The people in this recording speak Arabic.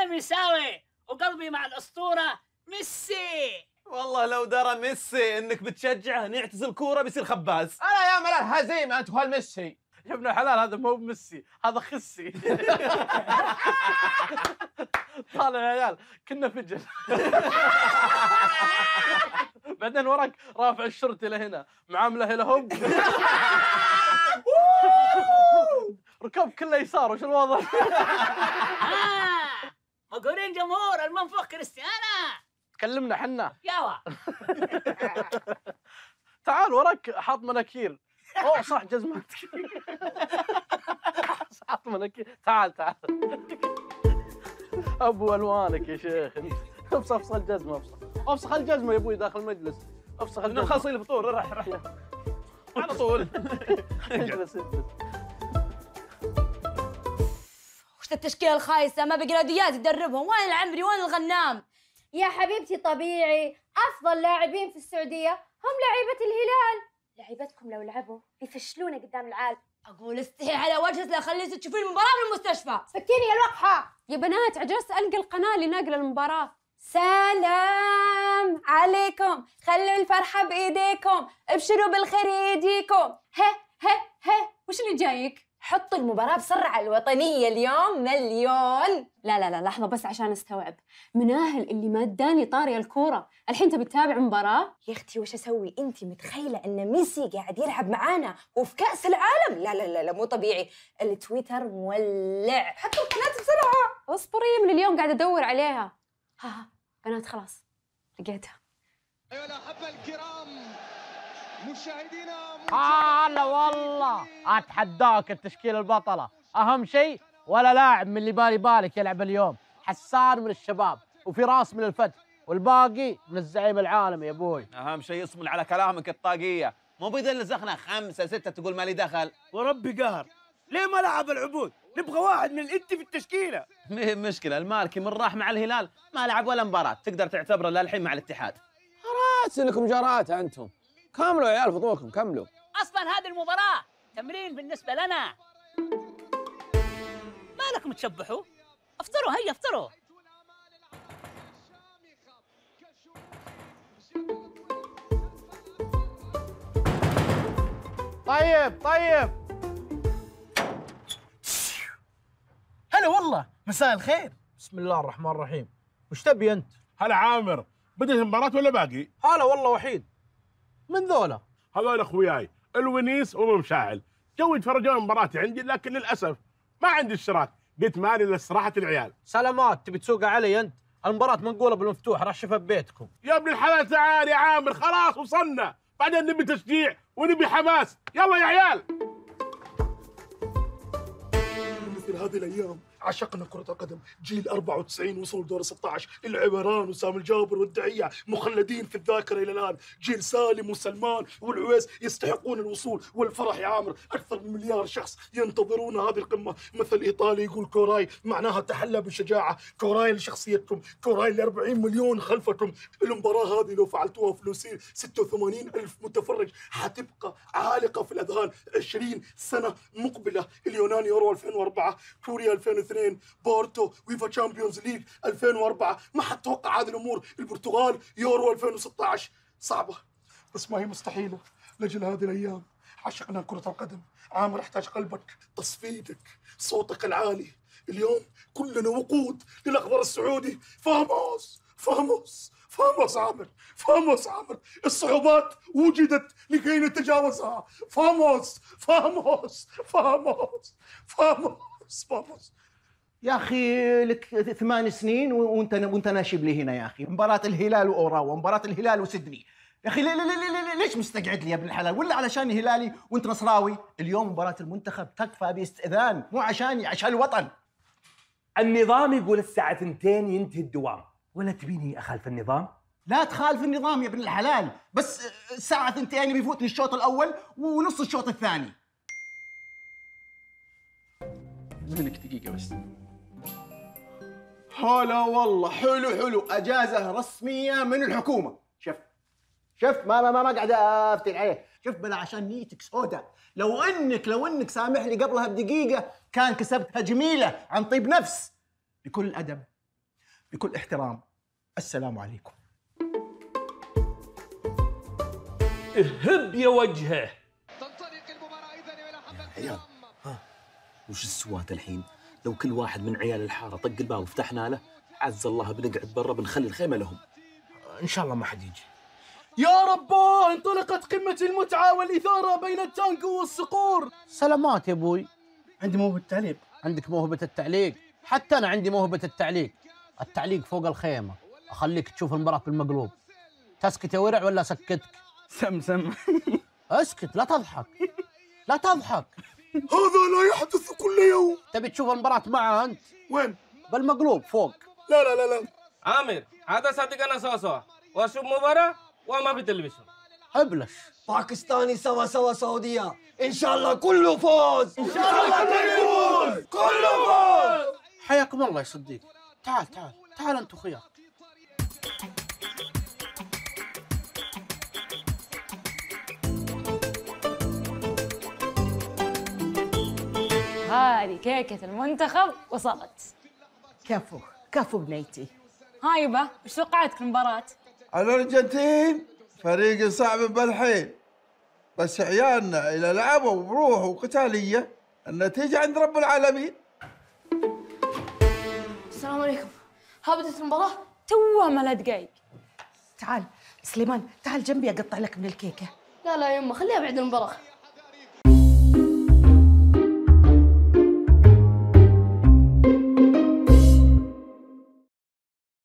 انا وقلبي مع الاسطوره ميسي والله لو درى ميسي انك بتشجعه انه يعتزل كوره بيصير خباز انا يا ملال هزيمه انت ميسي يا ابن الحلال هذا مو ميسي هذا خسي طالع يا عيال كنا فجر بعدين وراك رافع الشرطي لهنا معامله لهم ركاب كله يسار وش الوضع؟ آه. مقهورين جمهور المنفوخ كريستيانا تكلمنا حنا ياوا تعال وراك حاط مناكير اوه صح جزمتك حاط مناكير تعال تعال ابو الوانك يا شيخ افسخ افسخ الجزمه افسخ افسخ الجزمه يا ابوي داخل المجلس افسخ الجزمه خلص الفطور رح رح على طول اجلس اجلس في التشكيله الخايسه ما بقراديات تدربهم وين العمري وين الغنام يا حبيبتي طبيعي افضل لاعبين في السعوديه هم لعيبه الهلال لعيبتكم لو لعبوا بيفشلونا قدام العالم اقول استحي على وجهك لا خليك تشوفين المباراه في المستشفى سكيني يا الوقحه يا بنات عجزت القى القناه اللي ناقله المباراه سلام عليكم خلوا الفرحه بايديكم ابشروا بالخير يديكم ها ها ها وش اللي جايك حطوا المباراة بسرعة الوطنية اليوم مليون لا لا لا لحظة بس عشان استوعب مناهل اللي ما اداني طارية الكورة الحين تبي تتابع مباراة يا اختي وش اسوي انت متخيلة ان ميسي قاعد يلعب معانا وفي كأس العالم لا لا لا, لا مو طبيعي التويتر مولع حطوا القناة بسرعة اصبري من اليوم قاعدة ادور عليها ها ها بنات خلاص لقيتها ايوه الاحبة الكرام مشاهدينا هلا آه، والله اتحداك التشكيله البطله اهم شيء ولا لاعب من اللي بالي بالك يلعب اليوم حسان من الشباب وفراس من الفتح والباقي من الزعيم العالمي يا ابوي اهم شيء اصبر على كلامك الطاقيه مو بذل زخنا خمسه سته تقول مالي دخل وربي قهر ليه ما لعب العبود نبغى واحد من الانتي في التشكيله مهم مشكله المالكي من راح مع الهلال ما لعب ولا مباراه تقدر تعتبره للحين مع الاتحاد خلاص انكم جرات انتم كملوا يا عيال فطوركم كملوا اصلا هذه المباراه تمرين بالنسبة لنا مالكم تشبحوا افطروا هيا افطروا طيب طيب هلا والله مساء الخير بسم الله الرحمن الرحيم وش تبي انت هلا عامر بدت المباراه ولا باقي هلا والله وحيد من ذولا هذول اخوياي الونيس ومشاعل جو يتفرجون مباراتي عندي لكن للاسف ما عندي اشتراك قلت مالي الا استراحه العيال سلامات تبي تسوق علي انت المباراة منقولة بالمفتوح راح اشوفها ببيتكم يا ابن الحلال تعال يا عامر خلاص وصلنا بعدين نبي تشجيع ونبي حماس يلا يا عيال نفتكر هذه الايام عشقنا كره القدم جيل 94 وصول دور 16 العبران وسام الجابر والدعيه مخلدين في الذاكره الى الان جيل سالم وسلمان والعويس يستحقون الوصول والفرح يا عامر اكثر من مليار شخص ينتظرون هذه القمه مثل ايطالي يقول كوراي معناها تحلى بشجاعه كوراي لشخصيتكم كوراي ل 40 مليون خلفكم المباراه هذه لو فعلتوها فلوسين 86 الف متفرج حتبقى عالقه في الاذهان 20 سنه مقبله اليوناني يورو 2004 كوريا 2002 بورتو ويفا تشامبيونز ليج 2004 ما حد توقع هذه الامور البرتغال يورو 2016 صعبه بس ما هي مستحيله لاجل هذه الايام عشقنا كرة القدم عامر احتاج قلبك تصفيتك صوتك العالي اليوم كلنا وقود للأخضر السعودي فاموس فاموس فاموس عامر فاموس عامر الصعوبات وجدت لكي نتجاوزها فاموس فاموس فاموس فاموس صفاقس يا اخي لك ثمان سنين وانت وانت ناشب لي هنا يا اخي مباراه الهلال واوراوا مباراه الهلال وسدني يا اخي لي لي لي ليش مستقعد لي يا ابن الحلال ولا علشان هلالي وانت نصراوي اليوم مباراه المنتخب تكفى باستئذان مو عشاني عشان الوطن النظام يقول الساعه 2 ينتهي الدوام ولا تبيني اخالف النظام لا تخالف النظام يا ابن الحلال بس الساعه 2 بيفوتني الشوط الاول ونص الشوط الثاني منك دقيقة بس هلا والله حلو حلو اجازه رسميه من الحكومه شف شف ما ما ما, ما قاعد افتن عليه شف بلا عشان نيتك سوداء لو انك لو انك سامح لي قبلها بدقيقه كان كسبتها جميله عن طيب نفس بكل ادب بكل احترام السلام عليكم اهب يا وجهه تنطلق المباراه اذا الى حمد وش السوات الحين لو كل واحد من عيال الحاره طق الباب وفتحنا له عز الله بنقعد برا بنخلي الخيمه لهم ان شاء الله ما حد يجي يا رباه انطلقت قمة المتعة والإثارة بين التانجو والصقور سلامات يا أبوي عندي موهبة التعليق عندك موهبة التعليق حتى أنا عندي موهبة التعليق التعليق فوق الخيمة أخليك تشوف المباراة بالمقلوب تسكت يا ورع ولا سكتك سم سم اسكت لا تضحك لا تضحك هذا لا يحدث كل يوم تبي تشوف المباراة معه أنت وين؟ بالمقلوب فوق لا لا لا لا عامر هذا سوا سوا واشوف مباراة وما في التلفزيون هبلش باكستاني سوا سوا سعودية إن شاء الله كله فوز إن شاء الله كله فوز كله فوز حياكم الله يا صديق تعال تعال تعال أنت خيار هذه كيكة المنتخب وصلت كفو كفو بنيتي ها يبا وش توقعاتك المباراة؟ الأرجنتين فريق صعب بالحيل بس عيالنا إذا لعبوا بروح وقتالية النتيجة عند رب العالمين السلام عليكم ها بدت المباراة توها ما دقايق تعال سليمان تعال جنبي أقطع لك من الكيكة لا لا يمه خليها بعد المباراة